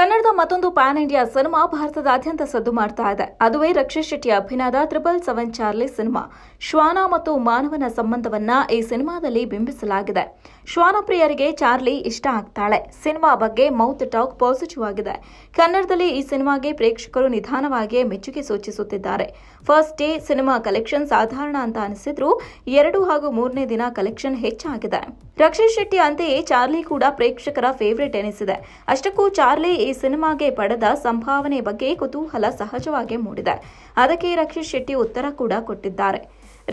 ಕನ್ನಡದ ಮತ್ತೊಂದು PAN India cinema ಭಾರತದಾದ್ಯಂತ ಸದ್ದು ಮಾಡ್ತಾ ಇದೆ ಅದುವೇ ರಕ್ಷಿತ್ ಶೆಟ್ಟಿ ಅಭಿನಯದ ತ್ರಿಬಲ್ ಸೆವೆನ್ ಚಾರ್ಲಿ ಸಿನಿಮಾ ಶ್ವಾನ ಮತ್ತು ಮಾನವನ ಸಂಬಂಧವನ್ನ ಈ ಸಿನಿಮಾದಲ್ಲಿ ಬಿಂಬಿಸಲಾಗಿದೆ ಶ್ವಾನ ಪ್ರಿಯರಿಗೆ ಚಾರ್ಲಿ ಇಷ್ಟ ಆಗ್ತಾಳೆ ಸಿನಿಮಾ ಬಗ್ಗೆ ಮೌತ್ ಟಾಕ್ ಪಾಸಿಟಿವ್ ಆಗಿದೆ ಕನ್ನಡದಲ್ಲಿ ಈ ಸಿನಿಮಾಗೆ ಪ್ರೇಕ್ಷಕರು ನಿಧಾನವಾಗಿಯೇ ಮೆಚ್ಚುಗೆ ಸೂಚಿಸುತ್ತಿದ್ದಾರೆ ಫಸ್ಟ್ ಡೇ ಸಿನಿಮಾ ಕಲೆಕ್ಷನ್ ಸಾಧಾರಣ ಅಂತ ಅನಿಸಿದ್ರು ಎರಡು ಹಾಗೂ ಮೂರನೇ ದಿನ ಕಲೆಕ್ಷನ್ ಹೆಚ್ಚಾಗಿದೆ ರಕ್ಷಿತ್ ಶೆಟ್ಟಿ ಅಂತೆಯೇ ಚಾರ್ಲಿ ಕೂಡ ಪ್ರೇಕ್ಷಕರ ಫೇವ್ರೆಟ್ ಎನಿಸಿದೆ ಅಷ್ಟಕ್ಕೂ ಚಾರ್ಲಿ ಈ ಸಿನಿಮಾಗೆ ಪಡೆದ ಸಂಭಾವನೆ ಬಗ್ಗೆ ಕುತೂಹಲ ಸಹಜವಾಗಿ ಮೂಡಿದೆ ಅದಕ್ಕೆ ರಕ್ಷಿತ್ ಶೆಟ್ಟಿ ಉತ್ತರ ಕೂಡ ಕೊಟ್ಟಿದ್ದಾರೆ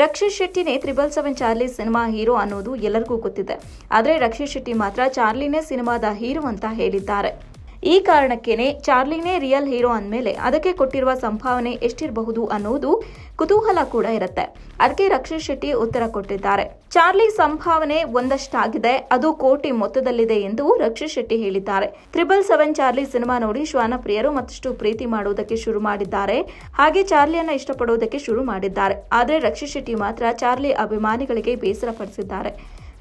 ರಕ್ಷಿತ್ ಶೆಟ್ಟಿನೇ triple seven Charlie cinema hero ಅನ್ನೋದು ಎಲ್ಲರಿಗೂ ಗೊತ್ತಿದೆ ಆದರೆ ರಕ್ಷಿತ್ ಶೆಟ್ಟಿ ಮಾತ್ರ ಚಾರ್ಲಿನೇ ಸಿನಿಮಾದ ಹೀರೋ ಅಂತ ಹೇಳಿದ್ದಾರೆ ಈ ಕಾರಣಕ್ಕೇನೆ ಚಾರ್ಲಿನೇ ರಿಯಲ್ ಹೀರೋ ಅಂದಮೇಲೆ ಅದಕ್ಕೆ ಕೊಟ್ಟಿರುವ ಸಂಭಾವನೆ ಎಷ್ಟಿರಬಹುದು ಅನ್ನೋದು ಕುತೂಹಲ ಕೂಡ ಇರುತ್ತೆ ಅದಕ್ಕೆ ರಕ್ಷಿತ್ ಶೆಟ್ಟಿ ಉತ್ತರ ಕೊಟ್ಟಿದ್ದಾರೆ ಚಾರ್ಲಿ ಸಂಭಾವನೆ ಒಂದಷ್ಟಾಗಿದೆ ಅದು ಕೋಟಿ ಮೊತ್ತದಲ್ಲಿದೆ ಎಂದು ರಕ್ಷಿತ್ ಶೆಟ್ಟಿ ಹೇಳಿದ್ದಾರೆ ತ್ರಿಬಲ್ ಸೆವೆನ್ ಚಾರ್ಲಿ ಸಿನಿಮಾ ನೋಡಿ ಶ್ವಾನ ಪ್ರಿಯರು ಮತ್ತಷ್ಟು ಪ್ರೀತಿ ಮಾಡುವುದಕ್ಕೆ ಶುರು ಮಾಡಿದ್ದಾರೆ ಹಾಗೆ ಚಾರ್ಲಿಯನ್ನ ಇಷ್ಟಪಡುವುದಕ್ಕೆ ಶುರು ಮಾಡಿದ್ದಾರೆ ಆದರೆ ರಕ್ಷಿತ್ ಶೆಟ್ಟಿ ಮಾತ್ರ ಚಾರ್ಲಿ ಅಭಿಮಾನಿಗಳಿಗೆ ಬೇಸರ ಪಡಿಸಿದ್ದಾರೆ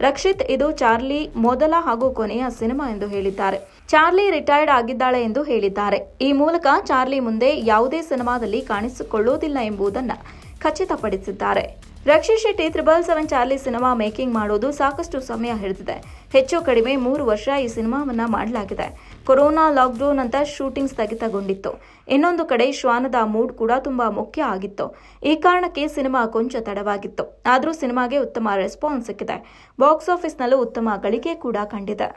ರಕ್ಷಿತ್ ಇದು ಚಾರ್ಲಿ ಮೊದಲ ಹಾಗೂ ಕೊನೆಯ ಸಿನಿಮಾ ಎಂದು ಹೇಳಿದ್ದಾರೆ ಚಾರ್ಲಿ ರಿಟೈರ್ಡ್ ಆಗಿದ್ದಾಳೆ ಎಂದು ಹೇಳಿದ್ದಾರೆ ಈ ಮೂಲಕ ಚಾರ್ಲಿ ಮುಂದೆ ಯಾವುದೇ ಸಿನಿಮಾದಲ್ಲಿ ಕಾಣಿಸಿಕೊಳ್ಳುವುದಿಲ್ಲ ಎಂಬುದನ್ನು ಖಚಿತಪಡಿಸಿದ್ದಾರೆ Rakshit Shetty triple seven Charlie cinema making ಮಾಡೋದು ಸಾಕಷ್ಟು ಸಮಯ ಹಿಡಿದಿದೆ ಹೆಚ್ಚು ಕಡಿಮೆ ಮೂರು ವರ್ಷ ಈ ಸಿನಿಮಾವನ್ನ ಮಾಡಲಾಗಿದೆ ಕೊರೋನಾ ಲಾಕ್ಡೌನ್ ಅಂತ ಶೂಟಿಂಗ್ ಸ್ಥಗಿತಗೊಂಡಿತ್ತು ಇನ್ನೊಂದು ಕಡೆ ಶ್ವಾನದ ಮೂಡ್ ಕೂಡ ತುಂಬಾ ಮುಖ್ಯ ಆಗಿತ್ತು ಈ ಕಾರಣಕ್ಕೆ ಸಿನಿಮಾ ಕೊಂಚ ತಡವಾಗಿತ್ತು ಆದರೂ ಸಿನಿಮಾಗೆ ಉತ್ತಮ ರೆಸ್ಪಾನ್ಸ್ ಸಿಕ್ಕಿದೆ ಬಾಕ್ಸ್ ಆಫೀಸ್ನಲ್ಲೂ ಉತ್ತಮ ಗಳಿಕೆ ಕೂಡ ಕಂಡಿದೆ